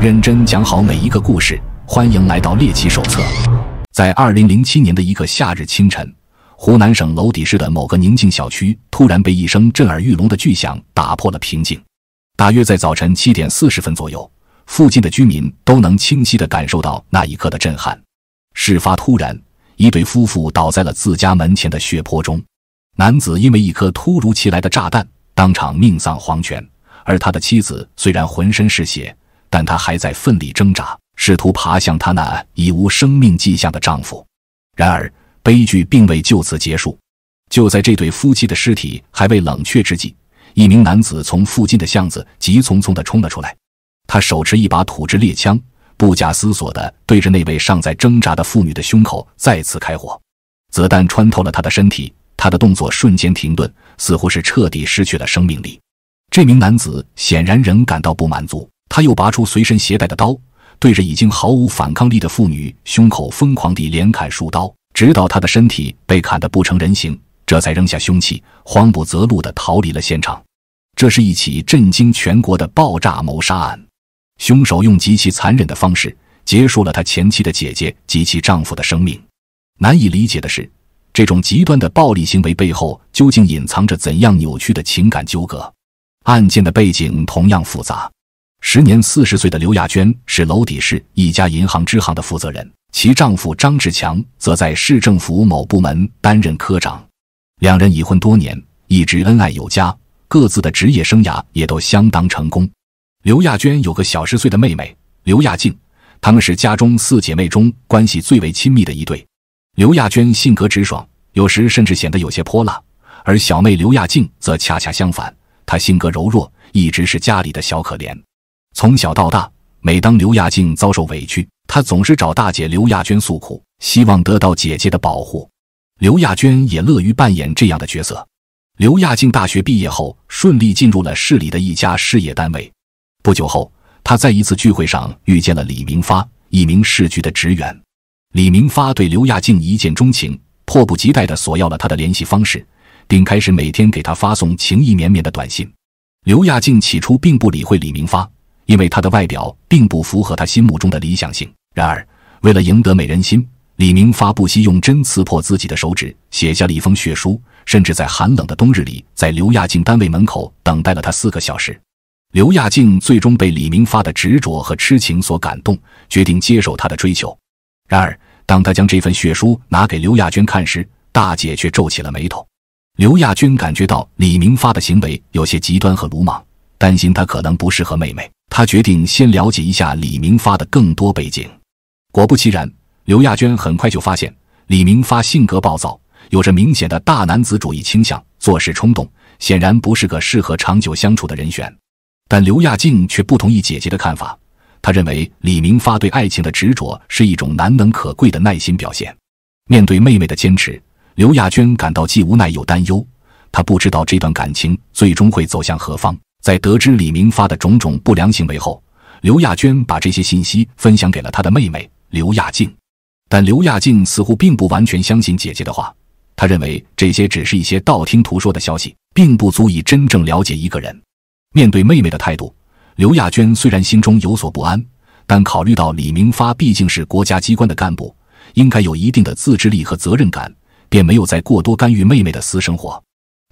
认真讲好每一个故事，欢迎来到猎奇手册。在二零零七年的一个夏日清晨，湖南省娄底市的某个宁静小区突然被一声震耳欲聋的巨响打破了平静。大约在早晨七点四十分左右，附近的居民都能清晰的感受到那一刻的震撼。事发突然，一对夫妇倒在了自家门前的血泊中，男子因为一颗突如其来的炸弹当场命丧黄泉，而他的妻子虽然浑身是血。但她还在奋力挣扎，试图爬向她那已无生命迹象的丈夫。然而，悲剧并未就此结束。就在这对夫妻的尸体还未冷却之际，一名男子从附近的巷子急匆匆地冲了出来。他手持一把土制猎枪，不假思索地对着那位尚在挣扎的妇女的胸口再次开火。子弹穿透了他的身体，他的动作瞬间停顿，似乎是彻底失去了生命力。这名男子显然仍感到不满足。他又拔出随身携带的刀，对着已经毫无反抗力的妇女胸口疯狂地连砍数刀，直到她的身体被砍得不成人形，这才扔下凶器，慌不择路地逃离了现场。这是一起震惊全国的爆炸谋杀案，凶手用极其残忍的方式结束了他前妻的姐姐及其丈夫的生命。难以理解的是，这种极端的暴力行为背后究竟隐藏着怎样扭曲的情感纠葛？案件的背景同样复杂。时年四十岁的刘亚娟是娄底市一家银行支行的负责人，其丈夫张志强则在市政府某部门担任科长。两人已婚多年，一直恩爱有加，各自的职业生涯也都相当成功。刘亚娟有个小十岁的妹妹刘亚静，她们是家中四姐妹中关系最为亲密的一对。刘亚娟性格直爽，有时甚至显得有些泼辣，而小妹刘亚静则恰恰相反，她性格柔弱，一直是家里的小可怜。从小到大，每当刘亚静遭受委屈，她总是找大姐刘亚娟诉苦，希望得到姐姐的保护。刘亚娟也乐于扮演这样的角色。刘亚静大学毕业后，顺利进入了市里的一家事业单位。不久后，她在一次聚会上遇见了李明发，一名市局的职员。李明发对刘亚静一见钟情，迫不及待地索要了她的联系方式，并开始每天给她发送情意绵绵的短信。刘亚静起初并不理会李明发。因为他的外表并不符合他心目中的理想型。然而，为了赢得美人心，李明发不惜用针刺破自己的手指，写下了一封血书，甚至在寒冷的冬日里，在刘亚静单位门口等待了他四个小时。刘亚静最终被李明发的执着和痴情所感动，决定接受他的追求。然而，当他将这份血书拿给刘亚军看时，大姐却皱起了眉头。刘亚军感觉到李明发的行为有些极端和鲁莽，担心他可能不适合妹妹。他决定先了解一下李明发的更多背景。果不其然，刘亚娟很快就发现李明发性格暴躁，有着明显的大男子主义倾向，做事冲动，显然不是个适合长久相处的人选。但刘亚静却不同意姐姐的看法，她认为李明发对爱情的执着是一种难能可贵的耐心表现。面对妹妹的坚持，刘亚娟感到既无奈又担忧，她不知道这段感情最终会走向何方。在得知李明发的种种不良行为后，刘亚娟把这些信息分享给了她的妹妹刘亚静。但刘亚静似乎并不完全相信姐姐的话，她认为这些只是一些道听途说的消息，并不足以真正了解一个人。面对妹妹的态度，刘亚娟虽然心中有所不安，但考虑到李明发毕竟是国家机关的干部，应该有一定的自制力和责任感，便没有再过多干预妹妹的私生活。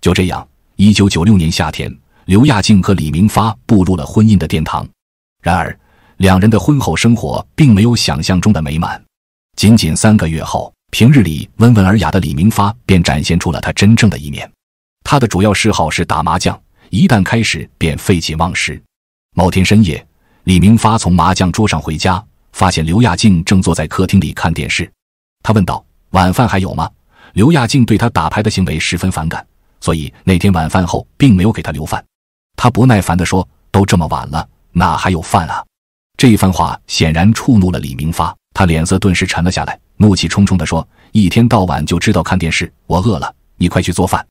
就这样，一九九六年夏天。刘亚静和李明发步入了婚姻的殿堂，然而，两人的婚后生活并没有想象中的美满。仅仅三个月后，平日里温文尔雅的李明发便展现出了他真正的一面。他的主要嗜好是打麻将，一旦开始便废寝忘食。某天深夜，李明发从麻将桌上回家，发现刘亚静正坐在客厅里看电视。他问道：“晚饭还有吗？”刘亚静对他打牌的行为十分反感，所以那天晚饭后并没有给他留饭。他不耐烦地说：“都这么晚了，哪还有饭啊？”这一番话显然触怒了李明发，他脸色顿时沉了下来，怒气冲冲地说：“一天到晚就知道看电视，我饿了，你快去做饭。”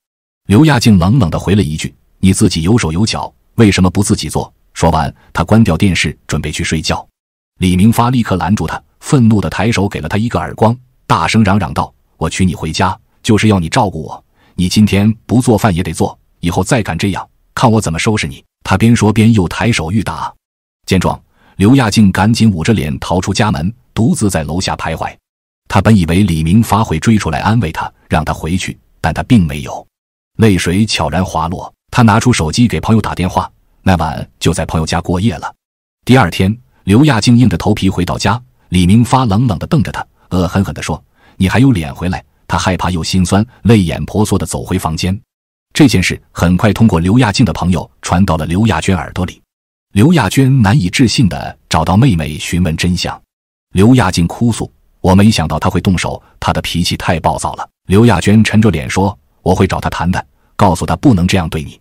刘亚静冷冷地回了一句：“你自己有手有脚，为什么不自己做？”说完，他关掉电视，准备去睡觉。李明发立刻拦住他，愤怒地抬手给了他一个耳光，大声嚷嚷道：“我娶你回家就是要你照顾我，你今天不做饭也得做，以后再敢这样！”看我怎么收拾你！他边说边又抬手欲打，见状，刘亚静赶紧捂着脸逃出家门，独自在楼下徘徊。他本以为李明发会追出来安慰他，让他回去，但他并没有。泪水悄然滑落，他拿出手机给朋友打电话。那晚就在朋友家过夜了。第二天，刘亚静硬着头皮回到家，李明发冷冷的瞪着他，恶狠狠地说：“你还有脸回来？”他害怕又心酸，泪眼婆娑的走回房间。这件事很快通过刘亚静的朋友传到了刘亚娟耳朵里，刘亚娟难以置信地找到妹妹询问真相。刘亚静哭诉：“我没想到他会动手，他的脾气太暴躁了。”刘亚娟沉着脸说：“我会找他谈谈，告诉他不能这样对你。”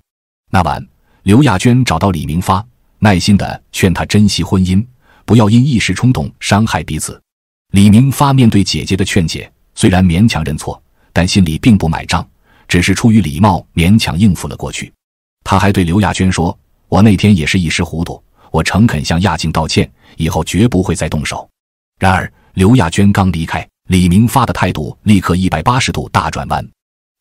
那晚，刘亚娟找到李明发，耐心地劝他珍惜婚姻，不要因一时冲动伤害彼此。李明发面对姐姐的劝解，虽然勉强认错，但心里并不买账。只是出于礼貌，勉强应付了过去。他还对刘亚娟说：“我那天也是一时糊涂，我诚恳向亚静道歉，以后绝不会再动手。”然而，刘亚娟刚离开，李明发的态度立刻一百八十度大转弯。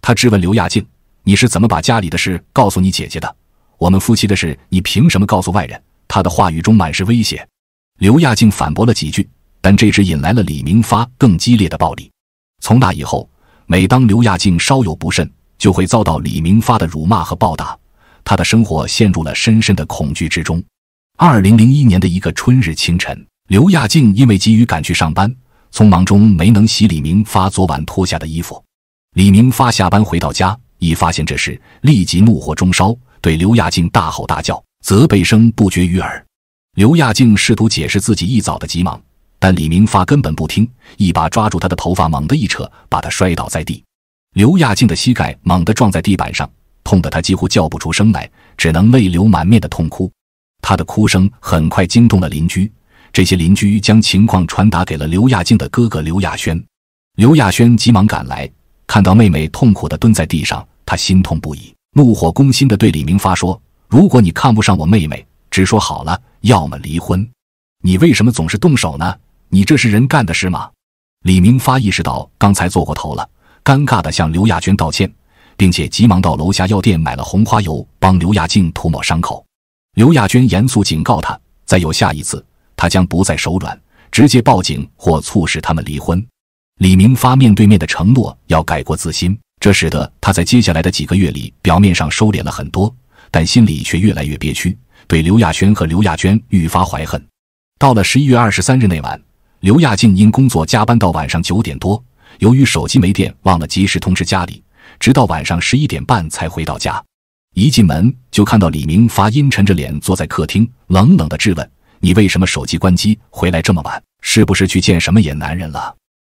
他质问刘亚静：“你是怎么把家里的事告诉你姐姐的？我们夫妻的事，你凭什么告诉外人？”他的话语中满是威胁。刘亚静反驳了几句，但这只引来了李明发更激烈的暴力。从那以后。每当刘亚静稍有不慎，就会遭到李明发的辱骂和暴打，她的生活陷入了深深的恐惧之中。二零零一年的一个春日清晨，刘亚静因为急于赶去上班，匆忙中没能洗李明发昨晚脱下的衣服。李明发下班回到家，一发现这事，立即怒火中烧，对刘亚静大吼大叫，责备声不绝于耳。刘亚静试图解释自己一早的急忙。但李明发根本不听，一把抓住他的头发，猛地一扯，把他摔倒在地。刘亚静的膝盖猛地撞在地板上，痛得她几乎叫不出声来，只能泪流满面地痛哭。她的哭声很快惊动了邻居，这些邻居将情况传达给了刘亚静的哥哥刘亚轩。刘亚轩急忙赶来，看到妹妹痛苦地蹲在地上，他心痛不已，怒火攻心地对李明发说：“如果你看不上我妹妹，直说好了，要么离婚。你为什么总是动手呢？”你这是人干的事吗？李明发意识到刚才做过头了，尴尬的向刘亚娟道歉，并且急忙到楼下药店买了红花油，帮刘亚静涂抹伤口。刘亚娟严肃警告他，再有下一次，他将不再手软，直接报警或促使他们离婚。李明发面对面的承诺要改过自新，这使得他在接下来的几个月里表面上收敛了很多，但心里却越来越憋屈，对刘亚娟和刘亚娟愈发怀恨。到了十一月二十三日那晚。刘亚静因工作加班到晚上九点多，由于手机没电，忘了及时通知家里，直到晚上十一点半才回到家。一进门就看到李明发阴沉着脸坐在客厅，冷冷的质问：“你为什么手机关机？回来这么晚，是不是去见什么野男人了？”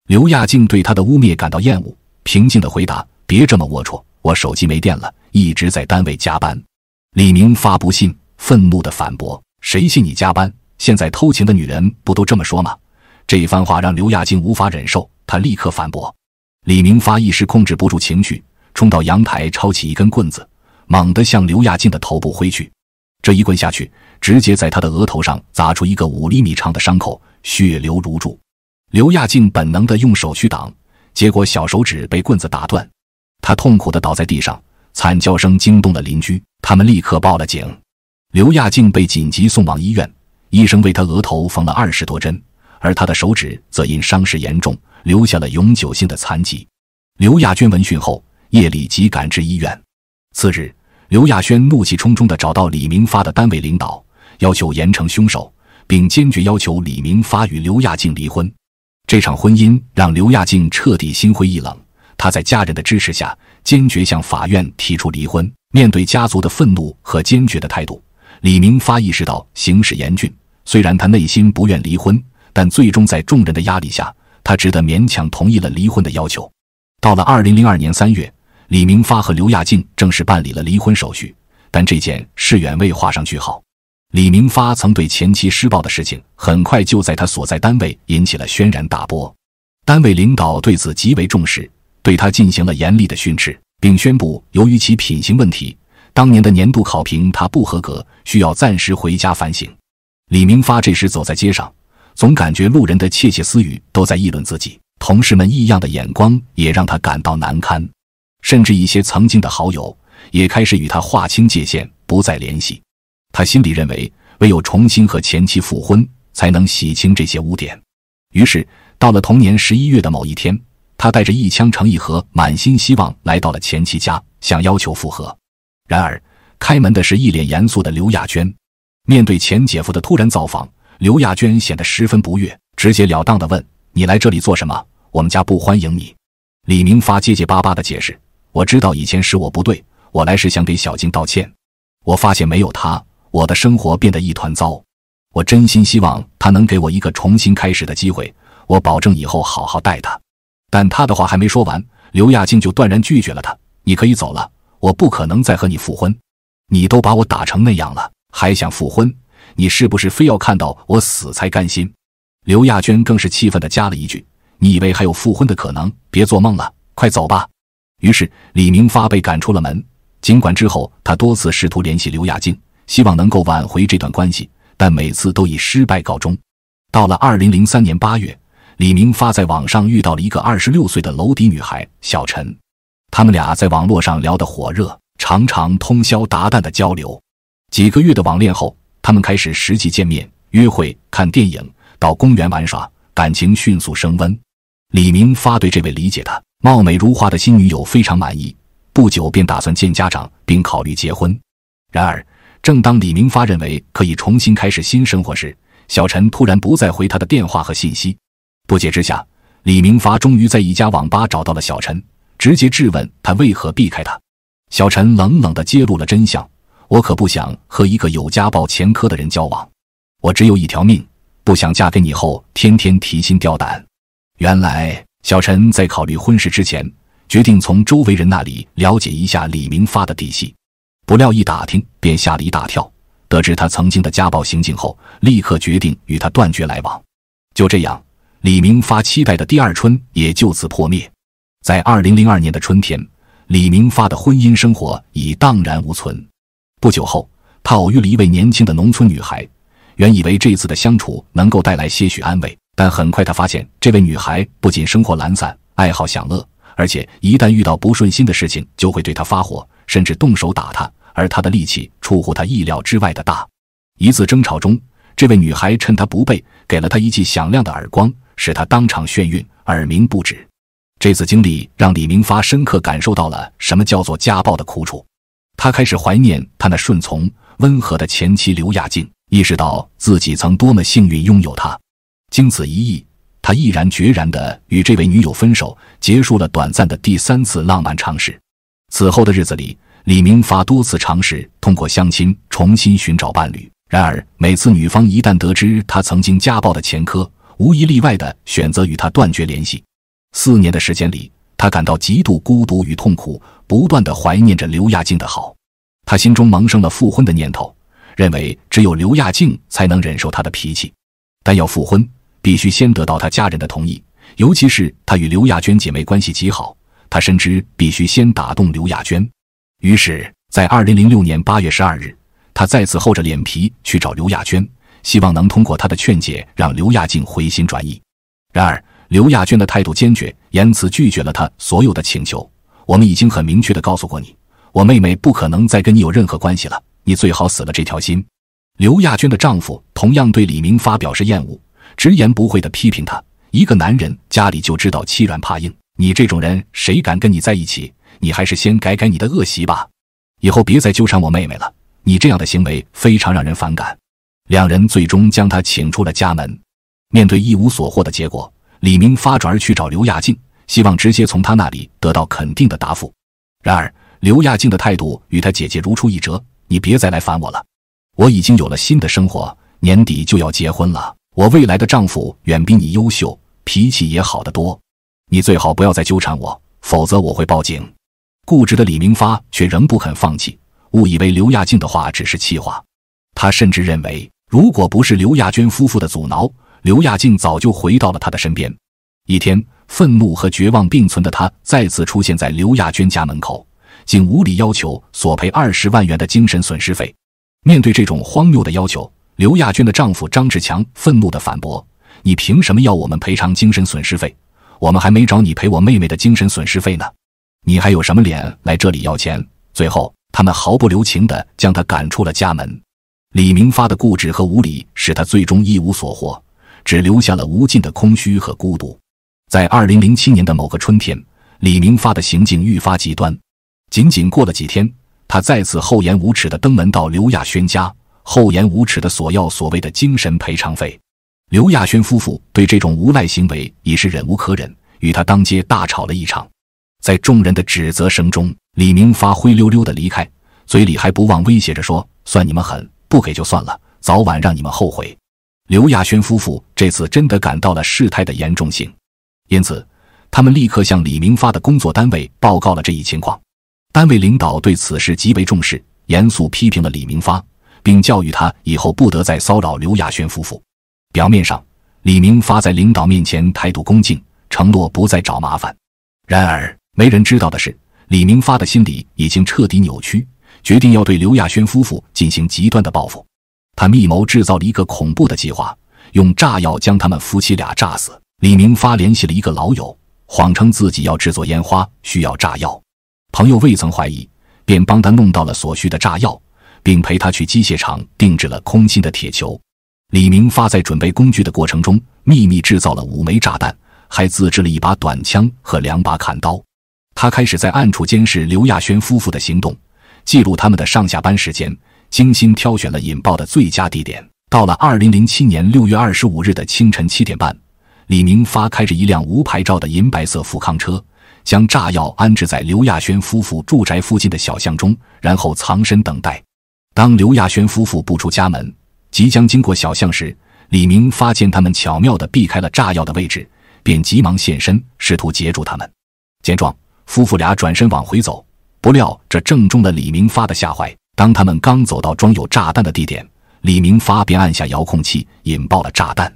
刘亚静对他的污蔑感到厌恶，平静的回答：“别这么龌龊，我手机没电了，一直在单位加班。”李明发不信，愤怒的反驳：“谁信你加班？现在偷情的女人不都这么说吗？”这番话让刘亚静无法忍受，她立刻反驳。李明发一时控制不住情绪，冲到阳台，抄起一根棍子，猛地向刘亚静的头部挥去。这一棍下去，直接在他的额头上砸出一个五厘米长的伤口，血流如注。刘亚静本能地用手去挡，结果小手指被棍子打断。他痛苦地倒在地上，惨叫声惊动了邻居，他们立刻报了警。刘亚静被紧急送往医院，医生为他额头缝了二十多针。而他的手指则因伤势严重，留下了永久性的残疾。刘亚军闻讯后，夜里急赶至医院。次日，刘亚轩怒气冲冲地找到李明发的单位领导，要求严惩凶手，并坚决要求李明发与刘亚静离婚。这场婚姻让刘亚静彻底心灰意冷，他在家人的支持下，坚决向法院提出离婚。面对家族的愤怒和坚决的态度，李明发意识到形势严峻，虽然他内心不愿离婚。但最终在众人的压力下，他只得勉强同意了离婚的要求。到了二零零二年三月，李明发和刘亚静正式办理了离婚手续，但这件事远未画上句号。李明发曾对前妻施暴的事情，很快就在他所在单位引起了轩然大波，单位领导对此极为重视，对他进行了严厉的训斥，并宣布由于其品行问题，当年的年度考评他不合格，需要暂时回家反省。李明发这时走在街上。总感觉路人的窃窃私语都在议论自己，同事们异样的眼光也让他感到难堪，甚至一些曾经的好友也开始与他划清界限，不再联系。他心里认为，唯有重新和前妻复婚，才能洗清这些污点。于是，到了同年十一月的某一天，他带着一腔诚意和满心希望来到了前妻家，想要求复合。然而，开门的是一脸严肃的刘亚娟，面对前姐夫的突然造访。刘亚娟显得十分不悦，直截了当地问：“你来这里做什么？我们家不欢迎你。”李明发结结巴巴地解释：“我知道以前是我不对，我来是想给小静道歉。我发现没有她，我的生活变得一团糟。我真心希望她能给我一个重新开始的机会。我保证以后好好待她。”但他的话还没说完，刘亚静就断然拒绝了他：“你可以走了，我不可能再和你复婚。你都把我打成那样了，还想复婚？”你是不是非要看到我死才甘心？刘亚娟更是气愤地加了一句：“你以为还有复婚的可能？别做梦了，快走吧！”于是，李明发被赶出了门。尽管之后他多次试图联系刘亚静，希望能够挽回这段关系，但每次都以失败告终。到了二零零三年八月，李明发在网上遇到了一个二十六岁的楼底女孩小陈，他们俩在网络上聊得火热，常常通宵达旦地交流。几个月的网恋后，他们开始实际见面、约会、看电影，到公园玩耍，感情迅速升温。李明发对这位理解他、貌美如花的新女友非常满意，不久便打算见家长，并考虑结婚。然而，正当李明发认为可以重新开始新生活时，小陈突然不再回他的电话和信息。不解之下，李明发终于在一家网吧找到了小陈，直接质问他为何避开他。小陈冷冷的揭露了真相。我可不想和一个有家暴前科的人交往，我只有一条命，不想嫁给你后天天提心吊胆。原来小陈在考虑婚事之前，决定从周围人那里了解一下李明发的底细，不料一打听便吓了一大跳，得知他曾经的家暴行径后，立刻决定与他断绝来往。就这样，李明发期待的第二春也就此破灭。在2002年的春天，李明发的婚姻生活已荡然无存。不久后，他偶遇了一位年轻的农村女孩。原以为这次的相处能够带来些许安慰，但很快他发现，这位女孩不仅生活懒散、爱好享乐，而且一旦遇到不顺心的事情，就会对他发火，甚至动手打他。而他的力气出乎他意料之外的大。一次争吵中，这位女孩趁他不备，给了他一记响亮的耳光，使他当场眩晕、耳鸣不止。这次经历让李明发深刻感受到了什么叫做家暴的苦楚。他开始怀念他那顺从、温和的前妻刘雅静，意识到自己曾多么幸运拥有她。经此一役，他毅然决然地与这位女友分手，结束了短暂的第三次浪漫尝试。此后的日子里，李明发多次尝试通过相亲重新寻找伴侣，然而每次女方一旦得知他曾经家暴的前科，无一例外地选择与他断绝联系。四年的时间里。他感到极度孤独与痛苦，不断地怀念着刘亚静的好。他心中萌生了复婚的念头，认为只有刘亚静才能忍受他的脾气。但要复婚，必须先得到他家人的同意，尤其是他与刘亚娟姐妹关系极好，他深知必须先打动刘亚娟。于是，在二零零六年八月十二日，他再次厚着脸皮去找刘亚娟，希望能通过她的劝解让刘亚静回心转意。然而，刘亚军的态度坚决，言辞拒绝了他所有的请求。我们已经很明确的告诉过你，我妹妹不可能再跟你有任何关系了。你最好死了这条心。刘亚军的丈夫同样对李明发表示厌恶，直言不讳地批评他：一个男人家里就知道欺软怕硬，你这种人谁敢跟你在一起？你还是先改改你的恶习吧，以后别再纠缠我妹妹了。你这样的行为非常让人反感。两人最终将他请出了家门。面对一无所获的结果。李明发转而去找刘亚静，希望直接从她那里得到肯定的答复。然而，刘亚静的态度与他姐姐如出一辙：“你别再来烦我了，我已经有了新的生活，年底就要结婚了。我未来的丈夫远比你优秀，脾气也好得多。你最好不要再纠缠我，否则我会报警。”固执的李明发却仍不肯放弃，误以为刘亚静的话只是气话。他甚至认为，如果不是刘亚娟夫妇的阻挠，刘亚静早就回到了他的身边。一天，愤怒和绝望并存的他再次出现在刘亚娟家门口，竟无理要求索赔二十万元的精神损失费。面对这种荒谬的要求，刘亚娟的丈夫张志强愤怒地反驳：“你凭什么要我们赔偿精神损失费？我们还没找你赔我妹妹的精神损失费呢！你还有什么脸来这里要钱？”最后，他们毫不留情地将他赶出了家门。李明发的固执和无理使他最终一无所获。只留下了无尽的空虚和孤独。在二零零七年的某个春天，李明发的行径愈发极端。仅仅过了几天，他再次厚颜无耻的登门到刘亚轩家，厚颜无耻的索要所谓的精神赔偿费。刘亚轩夫妇对这种无赖行为已是忍无可忍，与他当街大吵了一场。在众人的指责声中，李明发灰溜溜的离开，嘴里还不忘威胁着说：“算你们狠，不给就算了，早晚让你们后悔。”刘亚轩夫妇这次真的感到了事态的严重性，因此，他们立刻向李明发的工作单位报告了这一情况。单位领导对此事极为重视，严肃批评了李明发，并教育他以后不得再骚扰刘亚轩夫妇。表面上，李明发在领导面前态度恭敬，承诺不再找麻烦。然而，没人知道的是，李明发的心理已经彻底扭曲，决定要对刘亚轩夫妇进行极端的报复。他密谋制造了一个恐怖的计划，用炸药将他们夫妻俩炸死。李明发联系了一个老友，谎称自己要制作烟花需要炸药，朋友未曾怀疑，便帮他弄到了所需的炸药，并陪他去机械厂定制了空心的铁球。李明发在准备工具的过程中，秘密制造了五枚炸弹，还自制了一把短枪和两把砍刀。他开始在暗处监视刘亚轩夫妇的行动，记录他们的上下班时间。精心挑选了引爆的最佳地点。到了二零零七年六月二十五日的清晨七点半，李明发开着一辆无牌照的银白色富康车，将炸药安置在刘亚轩夫妇住宅附近的小巷中，然后藏身等待。当刘亚轩夫妇步出家门，即将经过小巷时，李明发现他们巧妙的避开了炸药的位置，便急忙现身，试图截住他们。见状，夫妇俩转身往回走，不料这正中了李明发的下怀。当他们刚走到装有炸弹的地点，李明发便按下遥控器引爆了炸弹，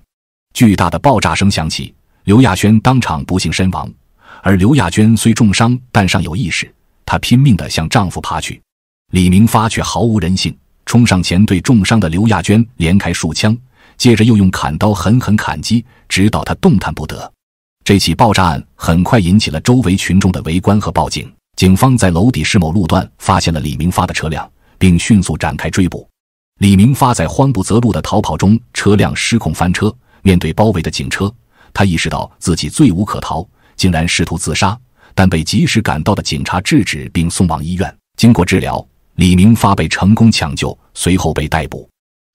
巨大的爆炸声响起，刘亚轩当场不幸身亡。而刘亚娟虽重伤，但尚有意识，她拼命地向丈夫爬去。李明发却毫无人性，冲上前对重伤的刘亚娟连开数枪，接着又用砍刀狠狠砍击，直到她动弹不得。这起爆炸案很快引起了周围群众的围观和报警，警方在楼底市某路段发现了李明发的车辆。并迅速展开追捕。李明发在慌不择路的逃跑中，车辆失控翻车。面对包围的警车，他意识到自己罪无可逃，竟然试图自杀，但被及时赶到的警察制止，并送往医院。经过治疗，李明发被成功抢救，随后被逮捕。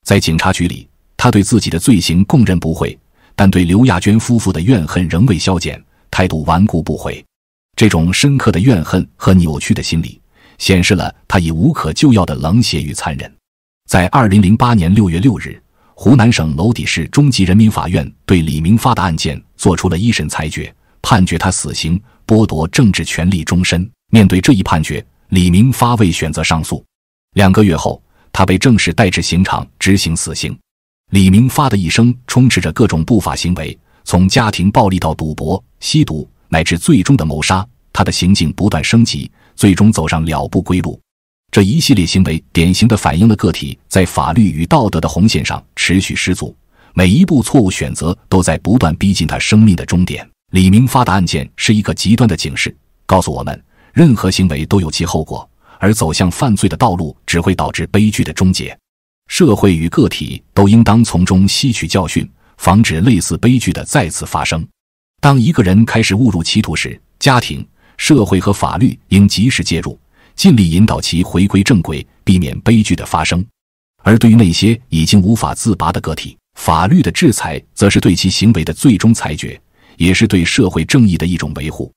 在警察局里，他对自己的罪行供认不讳，但对刘亚娟夫妇的怨恨仍未消减，态度顽固不悔。这种深刻的怨恨和扭曲的心理。显示了他以无可救药的冷血与残忍。在二零零八年六月六日，湖南省娄底市中级人民法院对李明发的案件作出了一审裁决，判决他死刑，剥夺政治权利终身。面对这一判决，李明发未选择上诉。两个月后，他被正式带至刑场执行死刑。李明发的一生充斥着各种不法行为，从家庭暴力到赌博、吸毒，乃至最终的谋杀，他的行径不断升级。最终走上了不归路，这一系列行为典型的反映了个体在法律与道德的红线上持续失足，每一步错误选择都在不断逼近他生命的终点。李明发的案件是一个极端的警示，告诉我们任何行为都有其后果，而走向犯罪的道路只会导致悲剧的终结。社会与个体都应当从中吸取教训，防止类似悲剧的再次发生。当一个人开始误入歧途时，家庭。社会和法律应及时介入，尽力引导其回归正轨，避免悲剧的发生。而对于那些已经无法自拔的个体，法律的制裁则是对其行为的最终裁决，也是对社会正义的一种维护。